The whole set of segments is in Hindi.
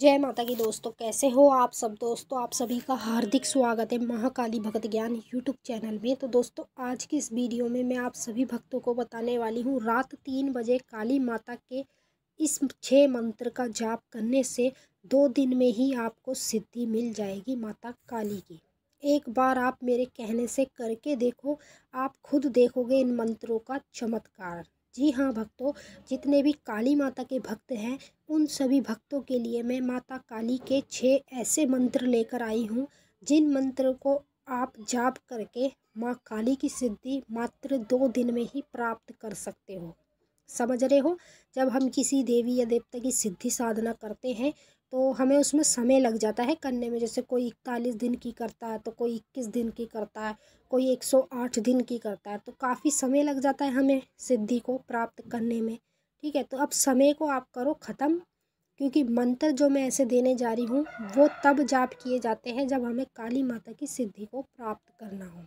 जय माता की दोस्तों कैसे हो आप सब दोस्तों आप सभी का हार्दिक स्वागत है महाकाली भक्त ज्ञान यूट्यूब चैनल में तो दोस्तों आज की इस वीडियो में मैं आप सभी भक्तों को बताने वाली हूँ रात तीन बजे काली माता के इस छः मंत्र का जाप करने से दो दिन में ही आपको सिद्धि मिल जाएगी माता काली की एक बार आप मेरे कहने से करके देखो आप खुद देखोगे इन मंत्रों का चमत्कार जी हाँ भक्तों जितने भी काली माता के भक्त हैं उन सभी भक्तों के लिए मैं माता काली के छः ऐसे मंत्र लेकर आई हूँ जिन मंत्र को आप जाप करके माँ काली की सिद्धि मात्र दो दिन में ही प्राप्त कर सकते हो समझ रहे हो जब हम किसी देवी या देवता की सिद्धि साधना करते हैं तो हमें उसमें समय लग जाता है करने में जैसे कोई इकतालीस दिन की करता है तो कोई इक्कीस दिन की करता है कोई एक सौ आठ दिन की करता है तो काफ़ी समय लग जाता है हमें सिद्धि को प्राप्त करने में ठीक है तो अब समय को आप करो ख़त्म क्योंकि मंत्र जो मैं ऐसे देने जा रही हूँ वो तब जाप किए जाते हैं जब हमें काली माता की सिद्धि को प्राप्त करना हो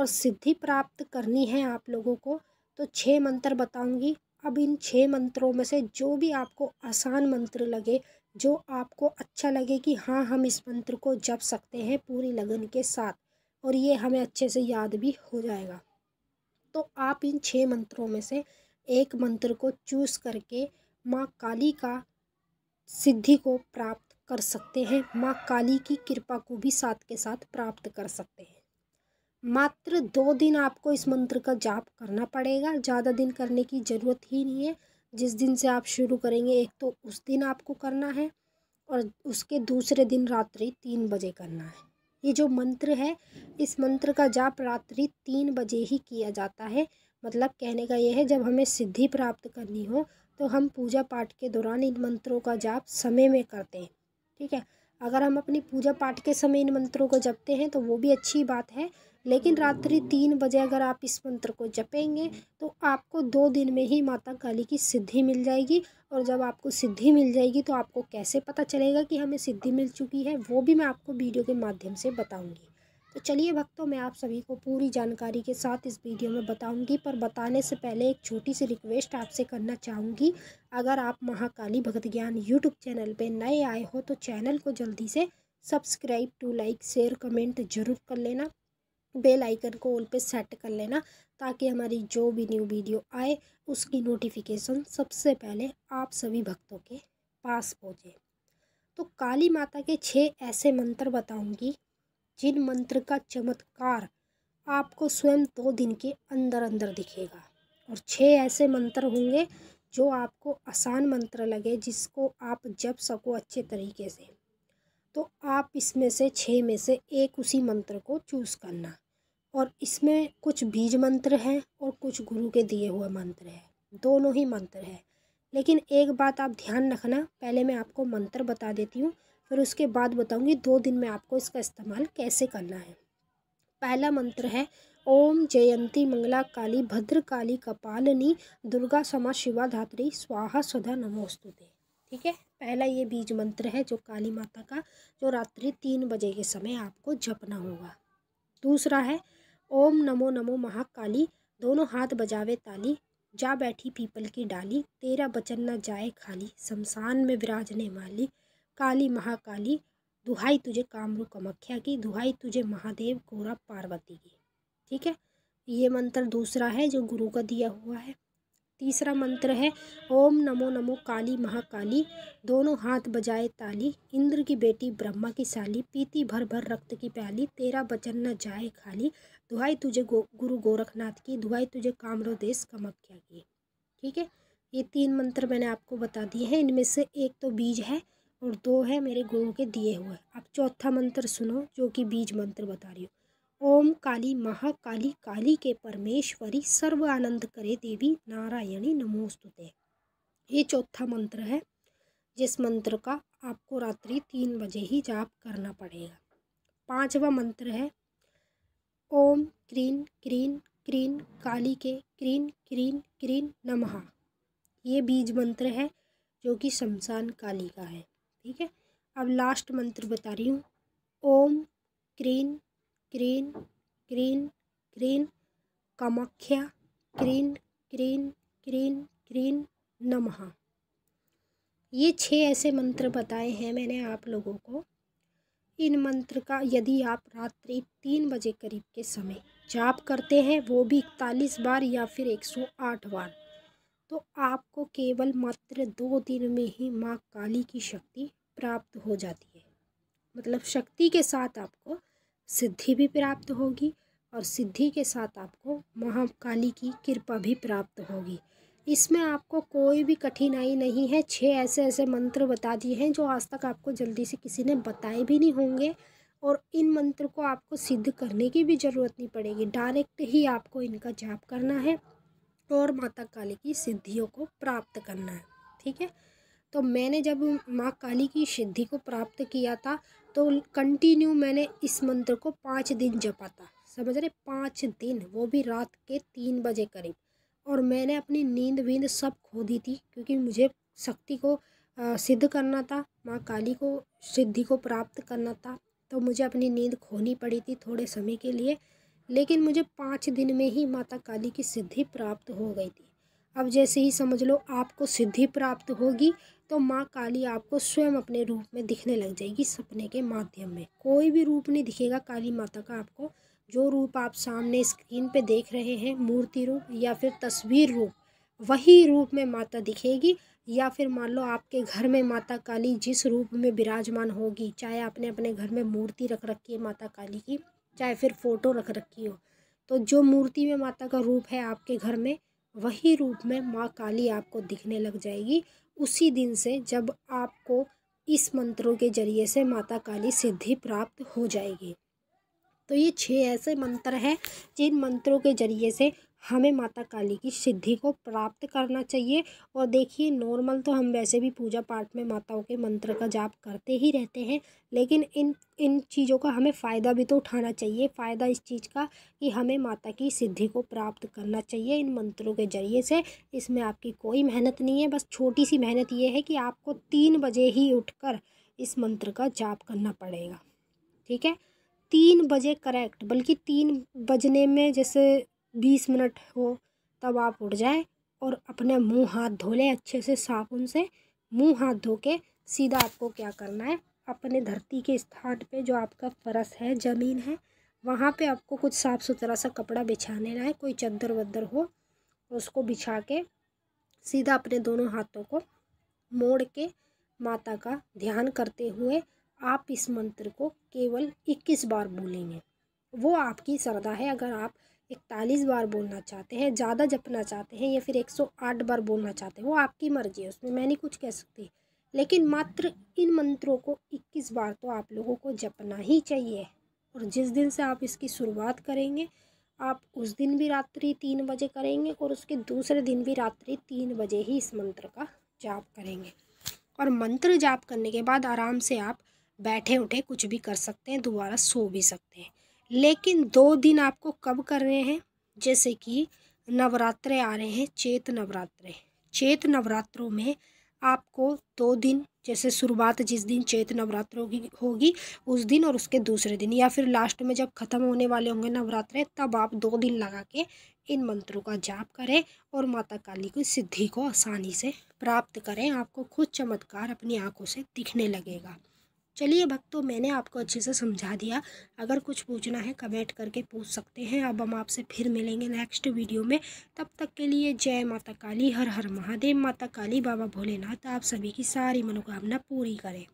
और सिद्धि प्राप्त करनी है आप लोगों को तो छः मंत्र बताऊंगी अब इन छः मंत्रों में से जो भी आपको आसान मंत्र लगे जो आपको अच्छा लगे कि हाँ हम इस मंत्र को जप सकते हैं पूरी लगन के साथ और ये हमें अच्छे से याद भी हो जाएगा तो आप इन छः मंत्रों में से एक मंत्र को चूज करके माँ काली का सिद्धि को प्राप्त कर सकते हैं माँ काली की कृपा को भी साथ के साथ प्राप्त कर सकते हैं मात्र दो दिन आपको इस मंत्र का जाप करना पड़ेगा ज़्यादा दिन करने की ज़रूरत ही नहीं है जिस दिन से आप शुरू करेंगे एक तो उस दिन आपको करना है और उसके दूसरे दिन रात्रि तीन बजे करना है ये जो मंत्र है इस मंत्र का जाप रात्रि तीन बजे ही किया जाता है मतलब कहने का यह है जब हमें सिद्धि प्राप्त करनी हो तो हम पूजा पाठ के दौरान इन मंत्रों का जाप समय में करते हैं ठीक है अगर हम अपनी पूजा पाठ के समय इन मंत्रों को जपते हैं तो वो भी अच्छी बात है लेकिन रात्रि तीन बजे अगर आप इस मंत्र को जपेंगे तो आपको दो दिन में ही माता काली की सिद्धि मिल जाएगी और जब आपको सिद्धि मिल जाएगी तो आपको कैसे पता चलेगा कि हमें सिद्धि मिल चुकी है वो भी मैं आपको वीडियो के माध्यम से बताऊँगी तो चलिए भक्तों मैं आप सभी को पूरी जानकारी के साथ इस वीडियो में बताऊंगी पर बताने से पहले एक छोटी सी रिक्वेस्ट आपसे करना चाहूँगी अगर आप महाकाली भगत ज्ञान यूट्यूब चैनल पर नए आए हो तो चैनल को जल्दी से subscribe to like share comment ज़रूर कर लेना बेल आइकन को ऑल पे सेट कर लेना ताकि हमारी जो भी न्यू वीडियो आए उसकी नोटिफिकेशन सबसे पहले आप सभी भक्तों के पास पहुँचे तो काली माता के छः ऐसे मंत्र बताऊंगी जिन मंत्र का चमत्कार आपको स्वयं दो दिन के अंदर अंदर दिखेगा और छह ऐसे मंत्र होंगे जो आपको आसान मंत्र लगे जिसको आप जप सको अच्छे तरीके से तो आप इसमें से छः में से एक उसी मंत्र को चूज़ करना और इसमें कुछ बीज मंत्र हैं और कुछ गुरु के दिए हुए मंत्र हैं दोनों ही मंत्र हैं लेकिन एक बात आप ध्यान रखना पहले मैं आपको मंत्र बता देती हूँ फिर उसके बाद बताऊंगी दो दिन में आपको इसका इस्तेमाल कैसे करना है पहला मंत्र है ओम जयंती मंगला काली भद्र काली कपालनी दुर्गा समा शिवा धात्री स्वाहा सदा नमोस्तुते ठीक है पहला ये बीज मंत्र है जो काली माता का जो रात्रि तीन बजे के समय आपको जपना होगा दूसरा है ओम नमो नमो महाकाली दोनों हाथ बजावे ताली जा बैठी पीपल की डाली तेरा बचन न जाए खाली शमशान में विराजने वाली काली महाकाली दुहाई तुझे कामरू कमख्या की दुहाई तुझे महादेव गोरा पार्वती की ठीक है ये मंत्र दूसरा है जो गुरु का दिया हुआ है तीसरा मंत्र है ओम नमो नमो काली महाकाली दोनों हाथ बजाए ताली इंद्र की बेटी ब्रह्मा की साली पीती भर भर रक्त की प्याली तेरा बचन न जाए खाली दुहाई तुझे गो, गुरु गोरखनाथ की दुहाई तुझे कामरो देश कमख्या की ठीक है ये तीन मंत्र मैंने आपको बता दिए हैं इनमें से एक तो बीज है और दो है मेरे गुरु के दिए हुए अब चौथा मंत्र सुनो जो कि बीज मंत्र बता रही हूँ ओम काली महाकाली काली के परमेश्वरी सर्व आनंद करे देवी नारायणी नमोस्तुते ये चौथा मंत्र है जिस मंत्र का आपको रात्रि तीन बजे ही जाप करना पड़ेगा पांचवा मंत्र है ओम क्रीन क्रीन क्रीन काली के क्रीन क्रीन क्रीन नमः ये बीज मंत्र है जो कि शमशान काली का है ठीक है अब लास्ट मंत्र बता रही हूँ ओम क्रीन क्रीन क्रीन क्रीन कामाख्या क्रीन क्रीन क्रीन क्रीन नमः ये छह ऐसे मंत्र बताए हैं मैंने आप लोगों को इन मंत्र का यदि आप रात्रि तीन बजे करीब के समय जाप करते हैं वो भी इकतालीस बार या फिर एक सौ आठ बार तो आपको केवल मात्र दो दिन में ही माँ काली की शक्ति प्राप्त हो जाती है मतलब शक्ति के साथ आपको सिद्धि भी प्राप्त होगी और सिद्धि के साथ आपको महाकाली की कृपा भी प्राप्त होगी इसमें आपको कोई भी कठिनाई नहीं है छः ऐसे ऐसे मंत्र बता दिए हैं जो आज तक आपको जल्दी से किसी ने बताए भी नहीं होंगे और इन मंत्र को आपको सिद्ध करने की भी ज़रूरत नहीं पड़ेगी डायरेक्ट ही आपको इनका जाप करना है और माता काली की सिद्धियों को प्राप्त करना है ठीक है तो मैंने जब माँ काली की सिद्धि को प्राप्त किया था तो कंटिन्यू मैंने इस मंत्र को पाँच दिन जपा था समझ रहे पाँच दिन वो भी रात के तीन बजे करीब और मैंने अपनी नींद वींद सब खो दी थी क्योंकि मुझे शक्ति को आ, सिद्ध करना था माँ काली को सिद्धि को प्राप्त करना था तो मुझे अपनी नींद खोनी पड़ी थी थोड़े समय के लिए लेकिन मुझे पाँच दिन में ही माता काली की सिद्धि प्राप्त हो गई थी अब जैसे ही समझ लो आपको सिद्धि प्राप्त होगी तो माँ काली आपको स्वयं अपने रूप में दिखने लग जाएगी सपने के माध्यम में कोई भी रूप नहीं दिखेगा काली माता का आपको जो रूप आप सामने स्क्रीन पे देख रहे हैं मूर्ति रूप या फिर तस्वीर रूप वही रूप में माता दिखेगी या फिर मान लो आपके घर में माता काली जिस रूप में विराजमान होगी चाहे आपने अपने घर में मूर्ति रख रखी है माता काली की चाहे फिर फ़ोटो रख रखी हो तो जो मूर्ति में माता का रूप है आपके घर में वही रूप में माँ काली आपको दिखने लग जाएगी उसी दिन से जब आपको इस मंत्रों के जरिए से माता काली सिद्धि प्राप्त हो जाएगी तो ये छः ऐसे मंत्र हैं जिन मंत्रों के जरिए से हमें माता काली की सिद्धि को प्राप्त करना चाहिए और देखिए नॉर्मल तो हम वैसे भी पूजा पाठ में माताओं के मंत्र का जाप करते ही रहते हैं लेकिन इन इन चीज़ों का हमें फ़ायदा भी तो उठाना चाहिए फ़ायदा इस चीज़ का कि हमें माता की सिद्धि को प्राप्त करना चाहिए इन मंत्रों के ज़रिए से इसमें आपकी कोई मेहनत नहीं है बस छोटी सी मेहनत ये है कि आपको तीन बजे ही उठ इस मंत्र का जाप करना पड़ेगा ठीक है तीन बजे करेक्ट बल्कि तीन बजने में जैसे बीस मिनट हो तब आप उठ जाएं और अपना मुंह हाथ धो लें अच्छे से साबुन से मुंह हाथ धो के सीधा आपको क्या करना है अपने धरती के स्थान पे जो आपका फरस है ज़मीन है वहाँ पे आपको कुछ साफ़ सुथरा सा कपड़ा बिछाने लाए है कोई चद्दर वद्दर हो उसको बिछा के सीधा अपने दोनों हाथों को मोड़ के माता का ध्यान करते हुए आप इस मंत्र को केवल इक्कीस बार बोलेंगे वो आपकी श्रद्धा है अगर आप इकतालीस बार बोलना चाहते हैं ज़्यादा जपना चाहते हैं या फिर एक सौ आठ बार बोलना चाहते हैं वो आपकी मर्जी है उसमें मैं नहीं कुछ कह सकती लेकिन मात्र इन मंत्रों को इक्कीस बार तो आप लोगों को जपना ही चाहिए और जिस दिन से आप इसकी शुरुआत करेंगे आप उस दिन भी रात्रि तीन बजे करेंगे और उसके दूसरे दिन भी रात्रि तीन बजे ही इस मंत्र का जाप करेंगे और मंत्र जाप करने के बाद आराम से आप बैठे उठे कुछ भी कर सकते हैं दोबारा सो भी सकते हैं लेकिन दो दिन आपको कब करने हैं जैसे कि नवरात्रे आ रहे हैं चेत नवरात्रे चेत नवरात्रों में आपको दो दिन जैसे शुरुआत जिस दिन चेत नवरात्र होगी होगी उस दिन और उसके दूसरे दिन या फिर लास्ट में जब ख़त्म होने वाले होंगे नवरात्र तब आप दो दिन लगा के इन मंत्रों का जाप करें और माता काली की सिद्धि को आसानी से प्राप्त करें आपको खुद चमत्कार अपनी आंखों से दिखने लगेगा चलिए भक्तों मैंने आपको अच्छे से समझा दिया अगर कुछ पूछना है कमेंट करके पूछ सकते हैं अब हम आपसे फिर मिलेंगे नेक्स्ट वीडियो में तब तक के लिए जय माता काली हर हर महादेव माता काली बाबा भोलेनाथ आप सभी की सारी मनोकामना पूरी करें